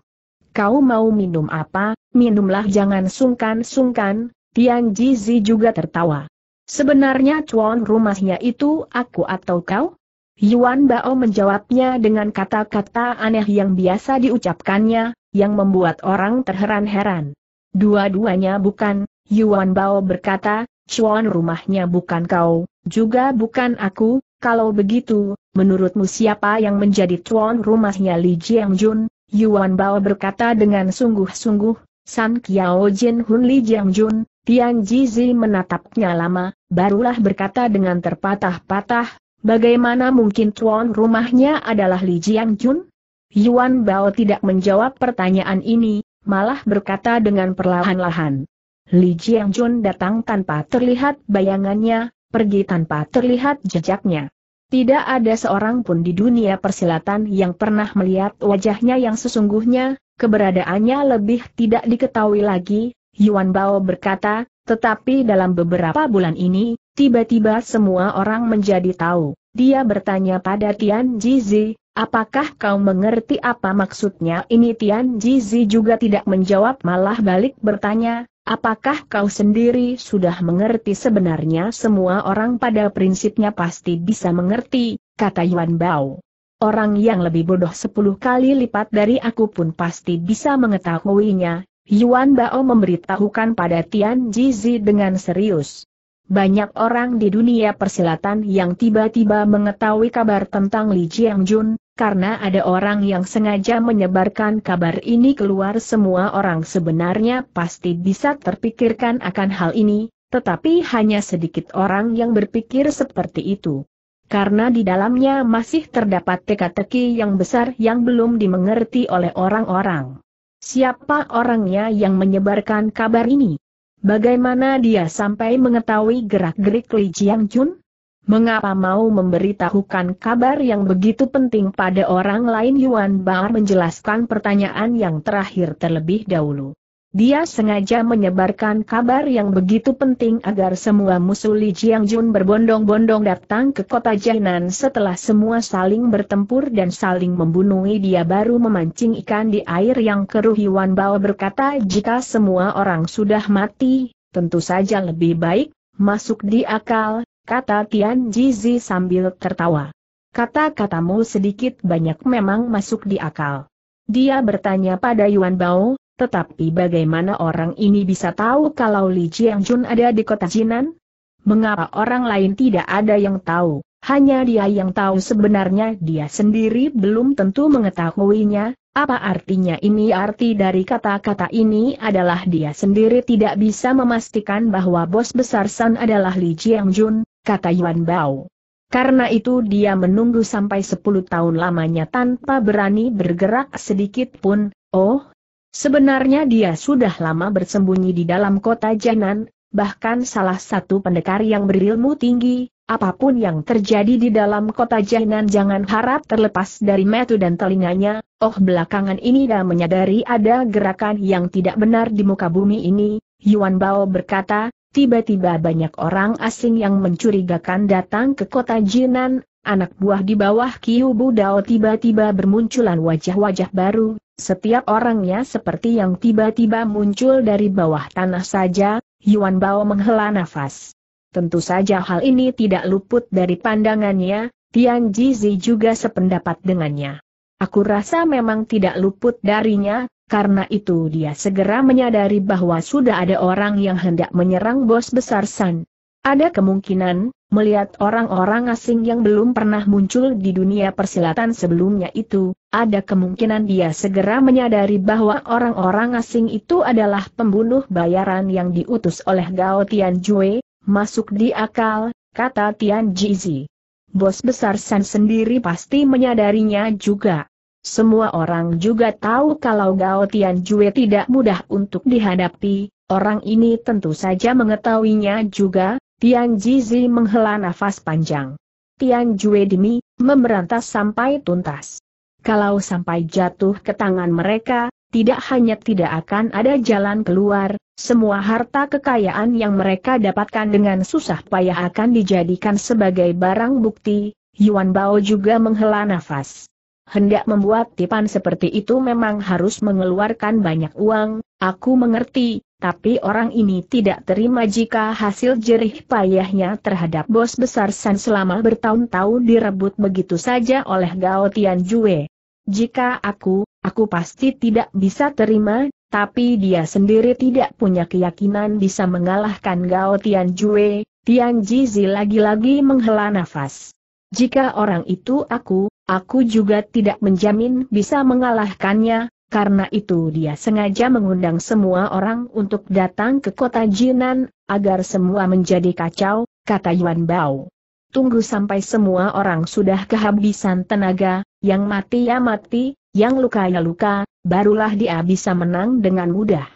Kau mau minum apa, minumlah jangan sungkan-sungkan, Tian Jizi juga tertawa. Sebenarnya cuan rumahnya itu aku atau kau? Yuan Bao menjawabnya dengan kata-kata aneh yang biasa diucapkannya, yang membuat orang terheran-heran. Dua-duanya bukan, Yuan Bao berkata, cuan rumahnya bukan kau, juga bukan aku, kalau begitu, menurutmu siapa yang menjadi cuan rumahnya Li Jiangjun? Jun? Yuan Bao berkata dengan sungguh-sungguh, San Kiao Jin Hun Li Jiangjun. Tian Jizi menatapnya lama, barulah berkata dengan terpatah-patah, bagaimana mungkin tuan rumahnya adalah Li Jiang Jun? Yuan Bao tidak menjawab pertanyaan ini, malah berkata dengan perlahan-lahan. Li Jiang Jun datang tanpa terlihat bayangannya, pergi tanpa terlihat jejaknya. Tidak ada seorang pun di dunia persilatan yang pernah melihat wajahnya yang sesungguhnya, keberadaannya lebih tidak diketahui lagi, Yuan Bao berkata, tetapi dalam beberapa bulan ini, tiba-tiba semua orang menjadi tahu. Dia bertanya pada Tian Jizi, apakah kau mengerti apa maksudnya ini Tian Jizi juga tidak menjawab malah balik bertanya, Apakah kau sendiri sudah mengerti sebenarnya semua orang pada prinsipnya pasti bisa mengerti, kata Yuan Bao. Orang yang lebih bodoh sepuluh kali lipat dari aku pun pasti bisa mengetahuinya, Yuan Bao memberitahukan pada Tian Jizi dengan serius. Banyak orang di dunia persilatan yang tiba-tiba mengetahui kabar tentang Li Jun, karena ada orang yang sengaja menyebarkan kabar ini keluar semua orang sebenarnya pasti bisa terpikirkan akan hal ini, tetapi hanya sedikit orang yang berpikir seperti itu. Karena di dalamnya masih terdapat teka-teki yang besar yang belum dimengerti oleh orang-orang. Siapa orangnya yang menyebarkan kabar ini? Bagaimana dia sampai mengetahui gerak-gerik Li Jiang Jun? Mengapa mau memberitahukan kabar yang begitu penting pada orang lain Yuan Bar menjelaskan pertanyaan yang terakhir terlebih dahulu. Dia sengaja menyebarkan kabar yang begitu penting agar semua musuh Li Jiangjun berbondong-bondong datang ke kota Jainan setelah semua saling bertempur dan saling membunuh. Dia baru memancing ikan di air yang keruh Yuan Bao berkata jika semua orang sudah mati, tentu saja lebih baik, masuk di akal, kata Tian Jizi sambil tertawa. Kata-katamu sedikit banyak memang masuk di akal. Dia bertanya pada Yuan Bao, tetapi bagaimana orang ini bisa tahu kalau Li Jiang Jun ada di kota Jinan? Mengapa orang lain tidak ada yang tahu, hanya dia yang tahu sebenarnya dia sendiri belum tentu mengetahuinya, apa artinya ini arti dari kata-kata ini adalah dia sendiri tidak bisa memastikan bahwa bos besar San adalah Li Jiang Jun, kata Yuan Bao. Karena itu dia menunggu sampai 10 tahun lamanya tanpa berani bergerak sedikit pun, oh Sebenarnya dia sudah lama bersembunyi di dalam kota Janan, bahkan salah satu pendekar yang berilmu tinggi, apapun yang terjadi di dalam kota Janan jangan harap terlepas dari metu dan telinganya, oh belakangan ini dah menyadari ada gerakan yang tidak benar di muka bumi ini, Yuan Bao berkata, tiba-tiba banyak orang asing yang mencurigakan datang ke kota Jinan, anak buah di bawah Kihubu Dao tiba-tiba bermunculan wajah-wajah baru, setiap orangnya seperti yang tiba-tiba muncul dari bawah tanah saja, Yuan Bao menghela nafas. Tentu saja hal ini tidak luput dari pandangannya, Tian Jizi juga sependapat dengannya. Aku rasa memang tidak luput darinya, karena itu dia segera menyadari bahwa sudah ada orang yang hendak menyerang bos besar San. Ada kemungkinan, melihat orang-orang asing yang belum pernah muncul di dunia persilatan sebelumnya itu, ada kemungkinan dia segera menyadari bahwa orang-orang asing itu adalah pembunuh bayaran yang diutus oleh Gao Tianjue, masuk di akal, kata Tian Jizi. Bos besar San sendiri pasti menyadarinya juga. Semua orang juga tahu kalau Gao Tianjue tidak mudah untuk dihadapi, orang ini tentu saja mengetahuinya juga, Tian Jizi menghela nafas panjang. Tian Jue Dimi, memberantas sampai tuntas. Kalau sampai jatuh ke tangan mereka, tidak hanya tidak akan ada jalan keluar, semua harta kekayaan yang mereka dapatkan dengan susah payah akan dijadikan sebagai barang bukti, Yuan Bao juga menghela nafas. Hendak membuat tipan seperti itu memang harus mengeluarkan banyak uang, aku mengerti, tapi orang ini tidak terima jika hasil jerih payahnya terhadap bos besar San selama bertahun-tahun direbut begitu saja oleh Gao Jue. Jika aku, aku pasti tidak bisa terima, tapi dia sendiri tidak punya keyakinan bisa mengalahkan Gao Jue, Tian Jizi lagi-lagi menghela nafas. Jika orang itu aku, aku juga tidak menjamin bisa mengalahkannya, karena itu dia sengaja mengundang semua orang untuk datang ke kota Jinan, agar semua menjadi kacau, kata Yuan Bao. Tunggu sampai semua orang sudah kehabisan tenaga, yang mati ya mati, yang luka ya luka, barulah dia bisa menang dengan mudah.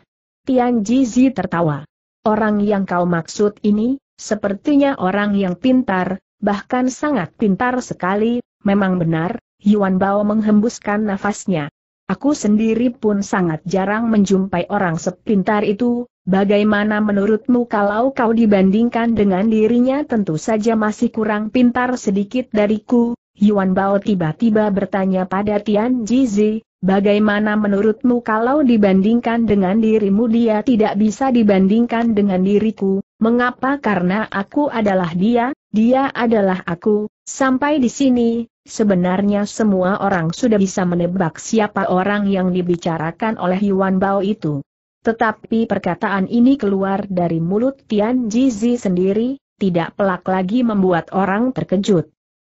Tian Jizi tertawa. Orang yang kau maksud ini, sepertinya orang yang pintar, bahkan sangat pintar sekali, memang benar, Yuan Bao menghembuskan nafasnya. Aku sendiri pun sangat jarang menjumpai orang sepintar itu, bagaimana menurutmu kalau kau dibandingkan dengan dirinya tentu saja masih kurang pintar sedikit dariku, Yuan Bao tiba-tiba bertanya pada Tian Jizi, Bagaimana menurutmu kalau dibandingkan dengan dirimu dia tidak bisa dibandingkan dengan diriku, mengapa karena aku adalah dia, dia adalah aku, sampai di sini, sebenarnya semua orang sudah bisa menebak siapa orang yang dibicarakan oleh Yuan Bao itu. Tetapi perkataan ini keluar dari mulut Tian Jizi sendiri, tidak pelak lagi membuat orang terkejut.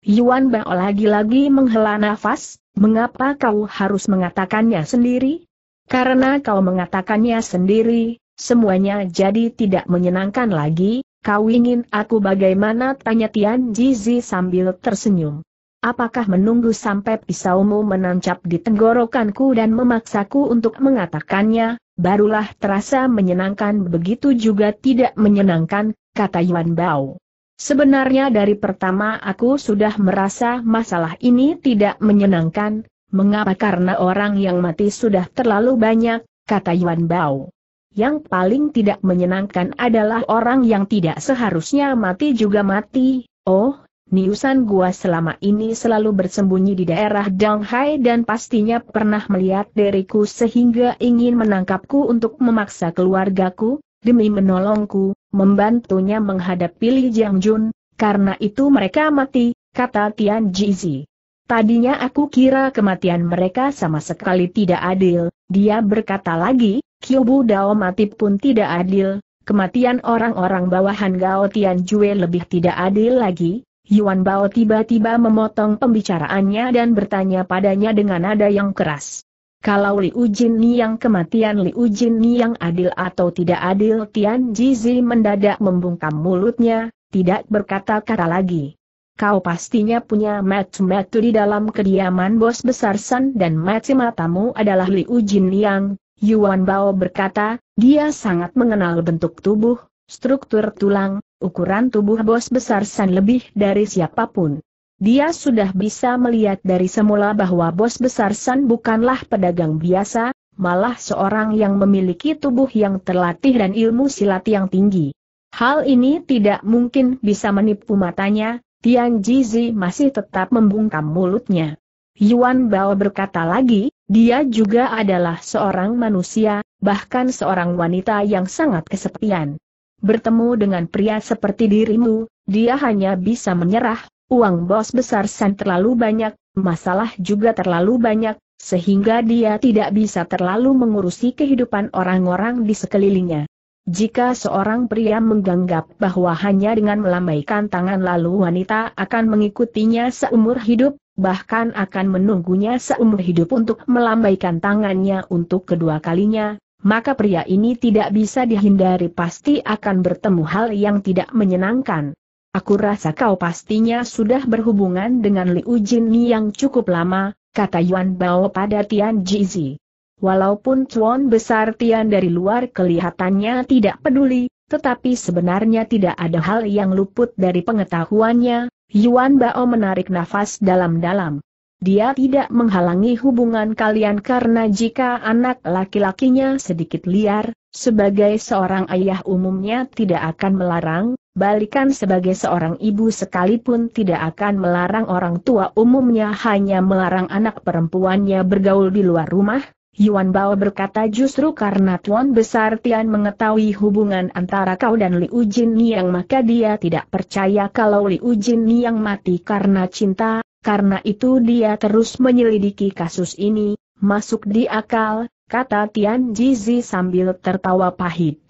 Yuan Bao lagi-lagi menghela nafas, mengapa kau harus mengatakannya sendiri? Karena kau mengatakannya sendiri, semuanya jadi tidak menyenangkan lagi, kau ingin aku bagaimana tanya Tian Jizi sambil tersenyum. Apakah menunggu sampai pisaumu menancap di tenggorokanku dan memaksaku untuk mengatakannya, barulah terasa menyenangkan begitu juga tidak menyenangkan, kata Yuan Bao. Sebenarnya dari pertama aku sudah merasa masalah ini tidak menyenangkan, mengapa karena orang yang mati sudah terlalu banyak, kata Yuan Bao. Yang paling tidak menyenangkan adalah orang yang tidak seharusnya mati juga mati, oh, Niusan gua selama ini selalu bersembunyi di daerah Danghai dan pastinya pernah melihat diriku sehingga ingin menangkapku untuk memaksa keluargaku, demi menolongku, membantunya menghadapi Li Jun, karena itu mereka mati, kata Tian Jizi. Tadinya aku kira kematian mereka sama sekali tidak adil, dia berkata lagi, Bu Dao mati pun tidak adil, kematian orang-orang bawahan Gao Tian Jue lebih tidak adil lagi. Yuan Bao tiba-tiba memotong pembicaraannya dan bertanya padanya dengan nada yang keras. Kalau Liu Jinni yang kematian Liu Jinni yang adil atau tidak adil Tian Jizi mendadak membungkam mulutnya, tidak berkata-kata lagi. Kau pastinya punya matu-matu di dalam kediaman bos besar San dan mati matamu adalah Liu Jinni yang, Yuan Bao berkata, dia sangat mengenal bentuk tubuh, struktur tulang, ukuran tubuh bos besar San lebih dari siapapun. Dia sudah bisa melihat dari semula bahwa bos besar San bukanlah pedagang biasa, malah seorang yang memiliki tubuh yang terlatih dan ilmu silat yang tinggi. Hal ini tidak mungkin bisa menipu matanya, Tian Jizi masih tetap membungkam mulutnya. Yuan Bao berkata lagi, dia juga adalah seorang manusia, bahkan seorang wanita yang sangat kesepian. Bertemu dengan pria seperti dirimu, dia hanya bisa menyerah, Uang bos besar San terlalu banyak, masalah juga terlalu banyak, sehingga dia tidak bisa terlalu mengurusi kehidupan orang-orang di sekelilingnya. Jika seorang pria menganggap bahwa hanya dengan melambaikan tangan lalu wanita akan mengikutinya seumur hidup, bahkan akan menunggunya seumur hidup untuk melambaikan tangannya untuk kedua kalinya, maka pria ini tidak bisa dihindari pasti akan bertemu hal yang tidak menyenangkan. Aku rasa kau pastinya sudah berhubungan dengan Liu Jinni yang cukup lama, kata Yuan Bao pada Tian Jizi. Walaupun cuan besar Tian dari luar kelihatannya tidak peduli, tetapi sebenarnya tidak ada hal yang luput dari pengetahuannya, Yuan Bao menarik nafas dalam-dalam. Dia tidak menghalangi hubungan kalian karena jika anak laki-lakinya sedikit liar, sebagai seorang ayah umumnya tidak akan melarang, balikan sebagai seorang ibu sekalipun tidak akan melarang orang tua umumnya hanya melarang anak perempuannya bergaul di luar rumah, Yuan Bao berkata justru karena Tuan Besar Tian mengetahui hubungan antara kau dan Liu Jin Niang maka dia tidak percaya kalau Liu Jin Niang mati karena cinta, karena itu dia terus menyelidiki kasus ini, masuk di akal, kata Tian Jizi sambil tertawa pahit.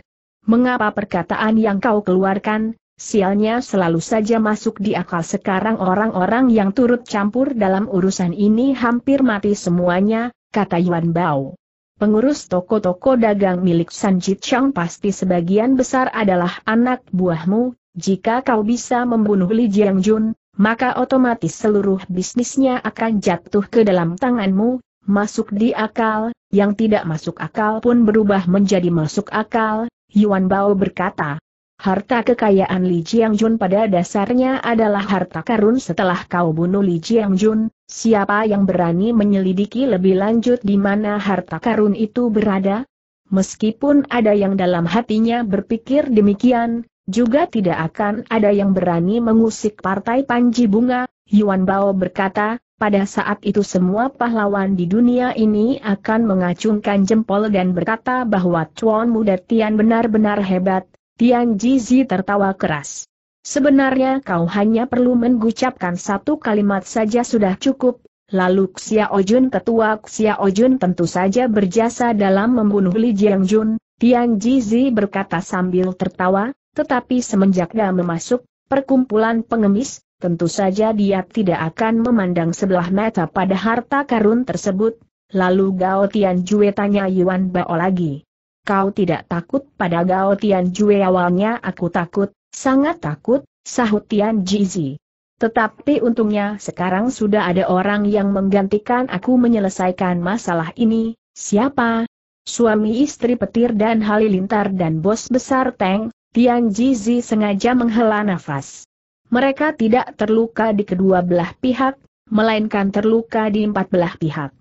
Mengapa perkataan yang kau keluarkan, sialnya selalu saja masuk di akal sekarang orang-orang yang turut campur dalam urusan ini hampir mati semuanya, kata Yuan Bao. Pengurus toko-toko dagang milik San Chang pasti sebagian besar adalah anak buahmu, jika kau bisa membunuh Li Jun, maka otomatis seluruh bisnisnya akan jatuh ke dalam tanganmu, masuk di akal, yang tidak masuk akal pun berubah menjadi masuk akal, Yuan Bao berkata. Harta kekayaan Li Jiang Jun pada dasarnya adalah harta karun setelah kau bunuh Li Jiang Jun, siapa yang berani menyelidiki lebih lanjut di mana harta karun itu berada? Meskipun ada yang dalam hatinya berpikir demikian, juga tidak akan ada yang berani mengusik partai Panji Bunga, Yuan Bao berkata, pada saat itu semua pahlawan di dunia ini akan mengacungkan jempol dan berkata bahwa Chuan Muda Tian benar-benar hebat, Tian Jizi tertawa keras. Sebenarnya kau hanya perlu mengucapkan satu kalimat saja sudah cukup, lalu Xia Ojun ketua Xia Ojun tentu saja berjasa dalam membunuh Li Jiangjun, Tian Jizi berkata sambil tertawa, tetapi semenjak dia memasuk perkumpulan pengemis, tentu saja dia tidak akan memandang sebelah mata pada harta karun tersebut. Lalu Gao Jue tanya Yuan Bao lagi. Kau tidak takut pada Gao Jue awalnya aku takut, sangat takut, sahut Tian Jizi. Tetapi untungnya sekarang sudah ada orang yang menggantikan aku menyelesaikan masalah ini, siapa? Suami istri petir dan halilintar dan bos besar Teng, Tian Jizi sengaja menghela nafas. Mereka tidak terluka di kedua belah pihak, melainkan terluka di empat belah pihak.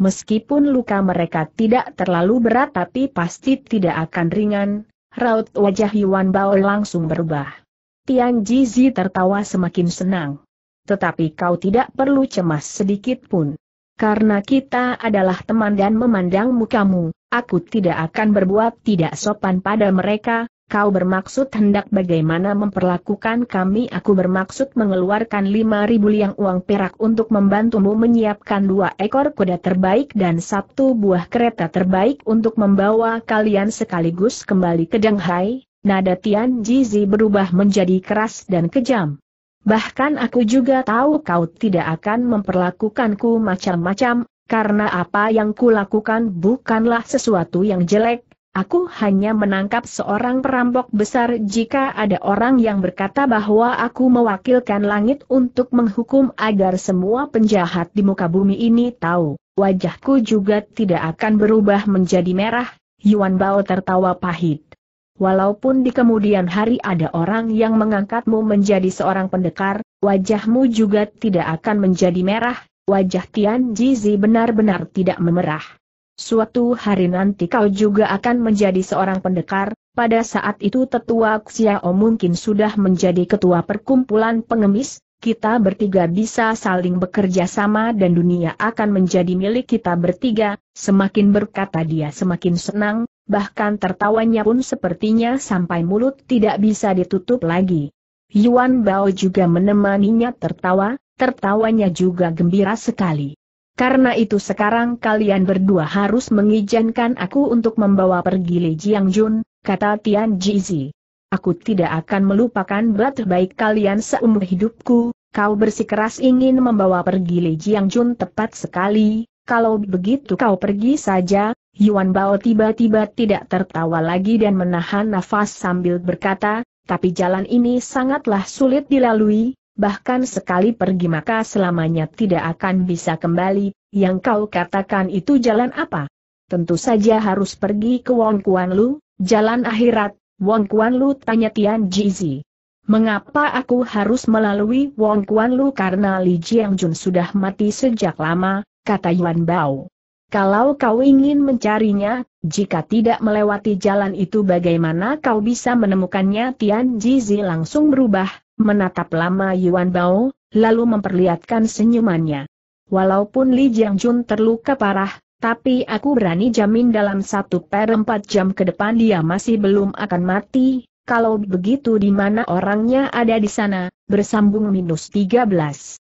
Meskipun luka mereka tidak terlalu berat tapi pasti tidak akan ringan, raut wajah Yuan Bao langsung berubah. Tian Jizi tertawa semakin senang. Tetapi kau tidak perlu cemas sedikit pun. Karena kita adalah teman dan memandang mukamu, aku tidak akan berbuat tidak sopan pada mereka, Kau bermaksud hendak bagaimana memperlakukan kami aku bermaksud mengeluarkan lima ribu liang uang perak untuk membantumu menyiapkan dua ekor kuda terbaik dan satu buah kereta terbaik untuk membawa kalian sekaligus kembali ke Danghai. Nada Tian Jizi berubah menjadi keras dan kejam. Bahkan aku juga tahu kau tidak akan memperlakukanku macam-macam, karena apa yang kulakukan bukanlah sesuatu yang jelek, Aku hanya menangkap seorang perampok besar jika ada orang yang berkata bahwa aku mewakilkan langit untuk menghukum agar semua penjahat di muka bumi ini tahu. Wajahku juga tidak akan berubah menjadi merah, Yuan Bao tertawa pahit. Walaupun di kemudian hari ada orang yang mengangkatmu menjadi seorang pendekar, wajahmu juga tidak akan menjadi merah, wajah Tian Jizi benar-benar tidak memerah. Suatu hari nanti kau juga akan menjadi seorang pendekar, pada saat itu tetua Xiao mungkin sudah menjadi ketua perkumpulan pengemis, kita bertiga bisa saling bekerja sama dan dunia akan menjadi milik kita bertiga, semakin berkata dia semakin senang, bahkan tertawanya pun sepertinya sampai mulut tidak bisa ditutup lagi. Yuan Bao juga menemaninya tertawa, tertawanya juga gembira sekali. Karena itu sekarang kalian berdua harus mengizinkan aku untuk membawa pergi Li Jiang Jun, kata Tian Jizi. Aku tidak akan melupakan berat baik kalian seumur hidupku, kau bersikeras ingin membawa pergi Li Jiang Jun tepat sekali, kalau begitu kau pergi saja, Yuan Bao tiba-tiba tidak tertawa lagi dan menahan nafas sambil berkata, tapi jalan ini sangatlah sulit dilalui, bahkan sekali pergi maka selamanya tidak akan bisa kembali, yang kau katakan itu jalan apa? Tentu saja harus pergi ke Wong Kuan Lu, jalan akhirat, Wong Kuan Lu tanya Tian Jizi. Mengapa aku harus melalui Wong Kuan Lu karena Li Jiang Jun sudah mati sejak lama, kata Yuan Bao. Kalau kau ingin mencarinya, jika tidak melewati jalan itu bagaimana kau bisa menemukannya Tian Jizi langsung berubah, Menatap lama Yuan Bao, lalu memperlihatkan senyumannya. Walaupun Li Jiang Jun terluka parah, tapi aku berani jamin dalam satu per empat jam ke depan dia masih belum akan mati, kalau begitu di mana orangnya ada di sana, bersambung minus 13.